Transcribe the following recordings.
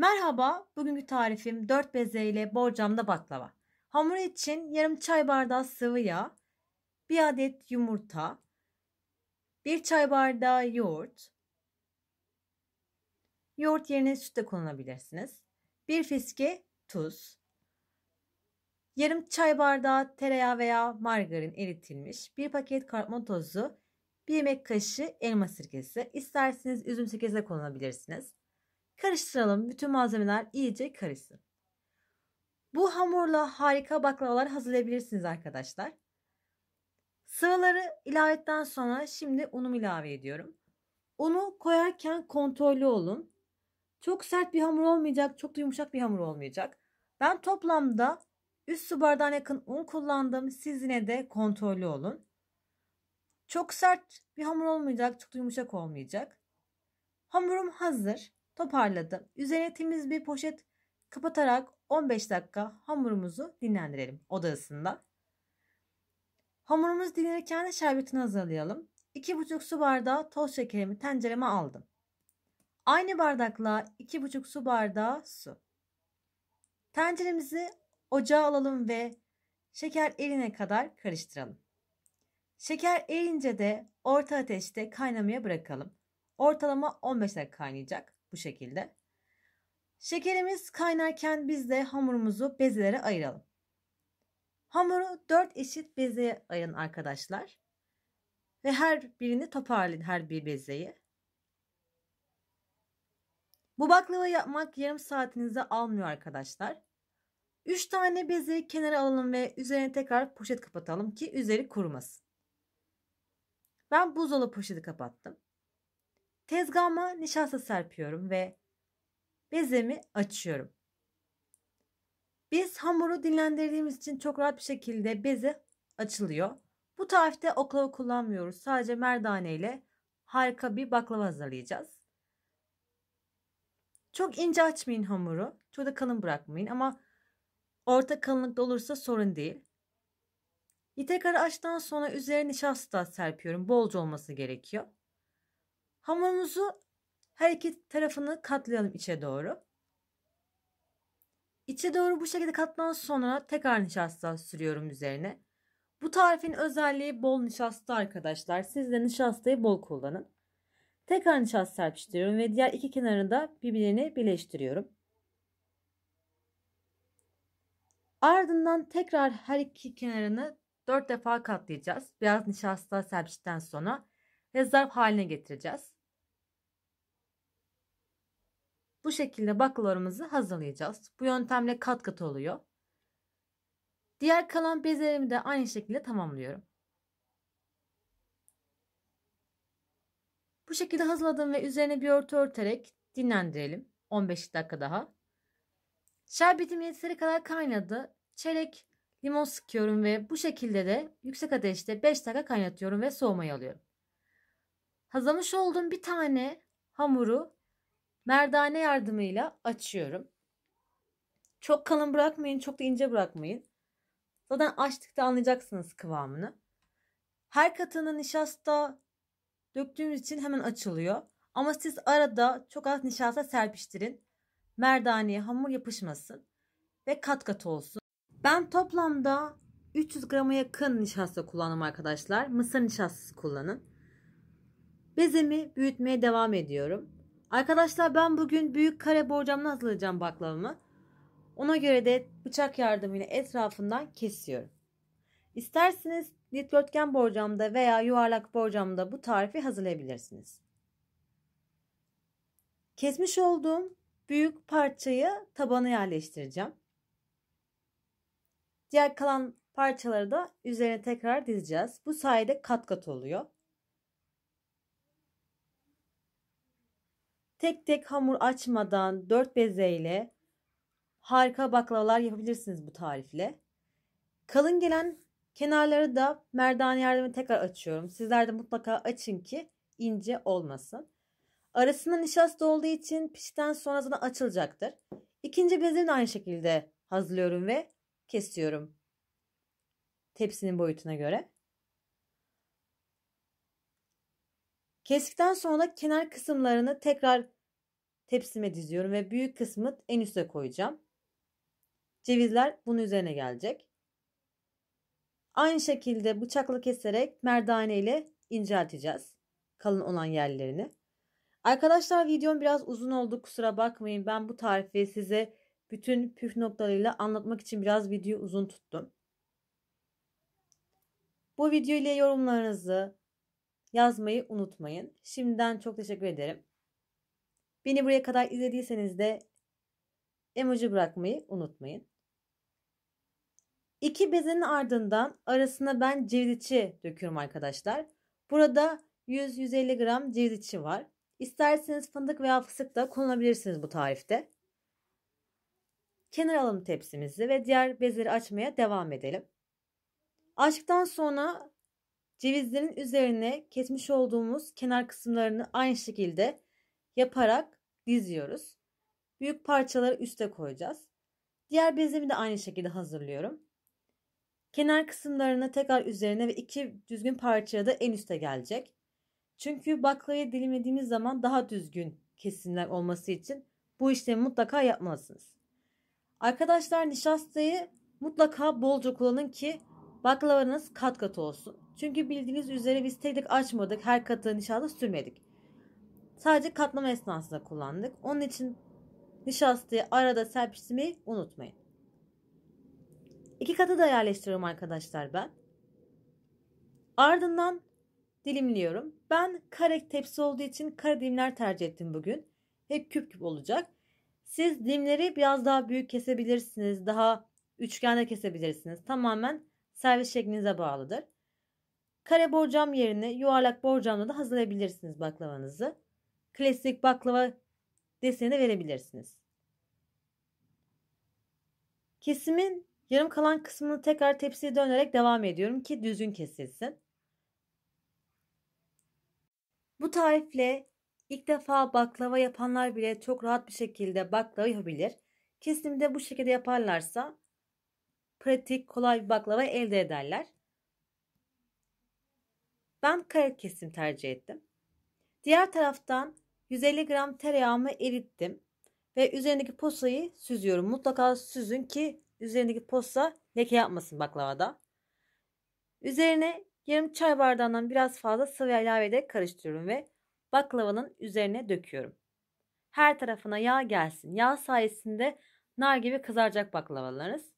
Merhaba, bugünkü tarifim 4 beze ile borcamda baklava. Hamur için yarım çay bardağı sıvı yağ, 1 adet yumurta, 1 çay bardağı yoğurt. Yoğurt yerine süt de kullanabilirsiniz. 1 fiske tuz. Yarım çay bardağı tereyağı veya margarin eritilmiş. 1 paket karbon tozu. 1 yemek kaşığı elma sirkesi. isterseniz üzüm sirkesi de kullanabilirsiniz. Karıştıralım. Bütün malzemeler iyice karışsın. Bu hamurla harika baklavalar hazırlayabilirsiniz arkadaşlar. Sıvıları ilave ettikten sonra şimdi unumu ilave ediyorum. Unu koyarken kontrollü olun. Çok sert bir hamur olmayacak, çok da yumuşak bir hamur olmayacak. Ben toplamda 3 su bardağına yakın un kullandım. Siz yine de kontrollü olun. Çok sert bir hamur olmayacak, çok da yumuşak olmayacak. Hamurum hazır toparladı. Üzerine temiz bir poşet kapatarak 15 dakika hamurumuzu dinlendirelim oda ısında. Hamurumuz dinlenirken şerbetini hazırlayalım. 2,5 su bardağı toz şekerimi tencereme aldım. Aynı bardakla 2,5 su bardağı su. Tenceremizi ocağa alalım ve şeker erine kadar karıştıralım. Şeker erince de orta ateşte kaynamaya bırakalım. Ortalama 15 dakika kaynayacak. Bu şekilde. Şekerimiz kaynarken biz de hamurumuzu bezelere ayıralım. Hamuru 4 eşit bezeye ayırın arkadaşlar. Ve her birini toparlayın her bir bezeyi. Bu baklava yapmak yarım saatinizi almıyor arkadaşlar. 3 tane bezeyi kenara alalım ve üzerine tekrar poşet kapatalım ki üzeri kurumasın. Ben buzdolabı poşeti kapattım. Tezgahıma nişasta serpiyorum ve bezemi açıyorum. Biz hamuru dinlendirdiğimiz için çok rahat bir şekilde beze açılıyor. Bu tarifte oklava kullanmıyoruz. Sadece merdane ile harika bir baklava hazırlayacağız. Çok ince açmayın hamuru. Çok da kalın bırakmayın ama orta kalınlıkta olursa sorun değil. Yeteri kadar açtıktan sonra üzerine nişasta serpiyorum. Bolca olması gerekiyor. Hamurumuzu her iki tarafını katlayalım içe doğru. İçe doğru bu şekilde katlan sonra tekrar nişasta sürüyorum üzerine. Bu tarifin özelliği bol nişasta arkadaşlar. Siz de nişastayı bol kullanın. Tekrar nişasta serpiştiriyorum ve diğer iki kenarını da birbirine birleştiriyorum. Ardından tekrar her iki kenarını dört defa katlayacağız. Biraz nişasta serpiştikten sonra ve haline getireceğiz. Bu şekilde baklalarımızı hazırlayacağız. Bu yöntemle kat kat oluyor. Diğer kalan bezelerimi de aynı şekilde tamamlıyorum. Bu şekilde hazırladım ve üzerine bir örtü örterek dinlendirelim. 15 dakika daha. Şerbetim yeteri kadar kaynadı. Çeyrek limon sıkıyorum ve bu şekilde de yüksek ateşte 5 dakika kaynatıyorum ve soğumaya alıyorum. Hazlamış olduğum bir tane hamuru merdane yardımıyla açıyorum. Çok kalın bırakmayın, çok da ince bırakmayın. Zaten açtıkta anlayacaksınız kıvamını. Her katını nişasta döktüğümüz için hemen açılıyor. Ama siz arada çok az nişasta serpiştirin. Merdaneye hamur yapışmasın ve kat kat olsun. Ben toplamda 300 grama yakın nişasta kullandım arkadaşlar. Mısır nişastası kullanın. Bezemi büyütmeye devam ediyorum. Arkadaşlar ben bugün büyük kare borcamla hazırlayacağım baklavamı. Ona göre de bıçak yardımıyla etrafından kesiyorum. İsterseniz dikdörtgen borcamda veya yuvarlak borcamda bu tarifi hazırlayabilirsiniz. Kesmiş olduğum büyük parçayı tabana yerleştireceğim. Diğer kalan parçaları da üzerine tekrar dizeceğiz. Bu sayede kat kat oluyor. Tek tek hamur açmadan dört bezeyle harika baklavalar yapabilirsiniz bu tarifle. Kalın gelen kenarları da merdane yardımıyla tekrar açıyorum. Sizler de mutlaka açın ki ince olmasın. Arasında nişasta olduğu için pişten sonra zaten açılacaktır. İkinci bezini de aynı şekilde hazırlıyorum ve kesiyorum. Tepsinin boyutuna göre. Kestikten sonra kenar kısımlarını tekrar tepsime diziyorum ve büyük kısmı en üste koyacağım. Cevizler bunun üzerine gelecek. Aynı şekilde bıçakla keserek merdane ile incelteceğiz kalın olan yerlerini. Arkadaşlar videom biraz uzun oldu kusura bakmayın. Ben bu tarifi size bütün püf noktalarıyla anlatmak için biraz videoyu uzun tuttum. Bu video ile yorumlarınızı, yazmayı unutmayın. Şimdiden çok teşekkür ederim. Beni buraya kadar izlediyseniz de emoji bırakmayı unutmayın. İki bezenin ardından arasına ben cevizçi döküyorum arkadaşlar. Burada 100-150 gram cevizçi var. İsterseniz fındık veya fıstık da kullanabilirsiniz bu tarifte. Kenar alalım tepsimizi ve diğer bezleri açmaya devam edelim. Açtıktan sonra Cevizlerin üzerine kesmiş olduğumuz kenar kısımlarını aynı şekilde yaparak diziyoruz. Büyük parçaları üste koyacağız. Diğer bezimi de aynı şekilde hazırlıyorum. Kenar kısımlarını tekrar üzerine ve iki düzgün parçaya da en üste gelecek. Çünkü baklayı dilimlediğimiz zaman daha düzgün kesimler olması için bu işlemi mutlaka yapmalısınız. Arkadaşlar nişastayı mutlaka bolca kullanın ki Baklavanız kat kat olsun. Çünkü bildiğiniz üzere biz tek tek açmadık. Her katı nişasta sürmedik. Sadece katlama esnasında kullandık. Onun için nişastayı arada serpiştirmeyi unutmayın. İki katı da yerleştiriyorum arkadaşlar ben. Ardından dilimliyorum. Ben kare tepsi olduğu için kare dilimler tercih ettim bugün. Hep küp küp olacak. Siz dilimleri biraz daha büyük kesebilirsiniz. Daha üçgende kesebilirsiniz. Tamamen servis şeklinize bağlıdır. Kare borcam yerine yuvarlak borcamla da hazırlayabilirsiniz baklavanızı. Klasik baklava deseni verebilirsiniz. Kesimin yarım kalan kısmını tekrar tepsiye dönerek devam ediyorum ki düzgün kesilsin. Bu tarifle ilk defa baklava yapanlar bile çok rahat bir şekilde baklava yapabilir. Kesimde bu şekilde yaparlarsa pratik, kolay bir baklava elde ederler. Ben kare kesim tercih ettim. Diğer taraftan 150 gram tereyağımı erittim ve üzerindeki posayı süzüyorum. Mutlaka süzün ki üzerindeki posa leke yapmasın baklavada. Üzerine yarım çay bardağından biraz fazla sıvı ilave ederek karıştırıyorum ve baklavanın üzerine döküyorum. Her tarafına yağ gelsin. Yağ sayesinde nar gibi kızaracak baklavalarınız.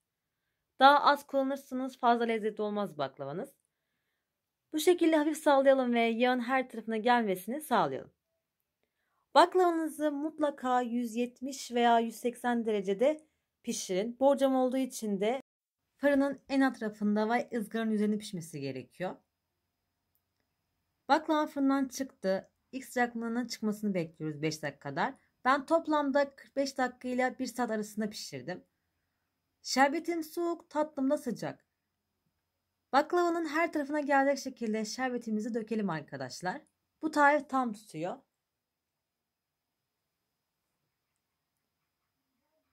Daha az kullanırsınız, fazla lezzetli olmaz baklavanız. Bu şekilde hafif sallayalım ve yağın her tarafına gelmesini sağlayalım. Baklavanızı mutlaka 170 veya 180 derecede pişirin. Borcam olduğu için de fırının en alt tarafında ve ızgaranın üzerinde pişmesi gerekiyor. Baklava fırından çıktı. İlk sıcaklığının çıkmasını bekliyoruz 5 dakika kadar. Ben toplamda 45 dakika ile 1 saat arasında pişirdim. Şerbetim soğuk, tatlım da sıcak. Baklavanın her tarafına gelecek şekilde şerbetimizi dökelim arkadaşlar. Bu tarif tam tutuyor.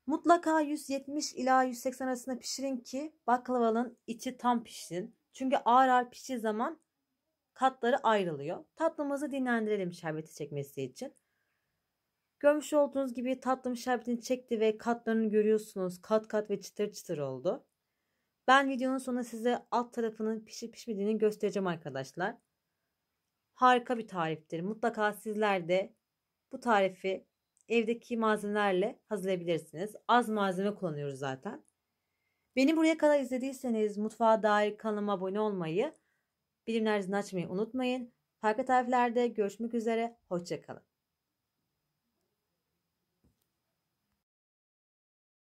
Mutlaka 170 ila 180 arasında pişirin ki baklavanın içi tam pişsin. Çünkü ağır ağır piştiği zaman katları ayrılıyor. Tatlımızı dinlendirelim şerbeti çekmesi için. Görmüş olduğunuz gibi tatlım şerbetini çekti ve katlarını görüyorsunuz. Kat kat ve çıtır çıtır oldu. Ben videonun sonunda size alt tarafının pişip pişmediğini göstereceğim arkadaşlar. Harika bir tariftir. Mutlaka sizler de bu tarifi evdeki malzemelerle hazırlayabilirsiniz. Az malzeme kullanıyoruz zaten. Beni buraya kadar izlediyseniz mutfağa dair kanalıma abone olmayı, bilimler açmayı unutmayın. Farklı tariflerde görüşmek üzere, hoşçakalın.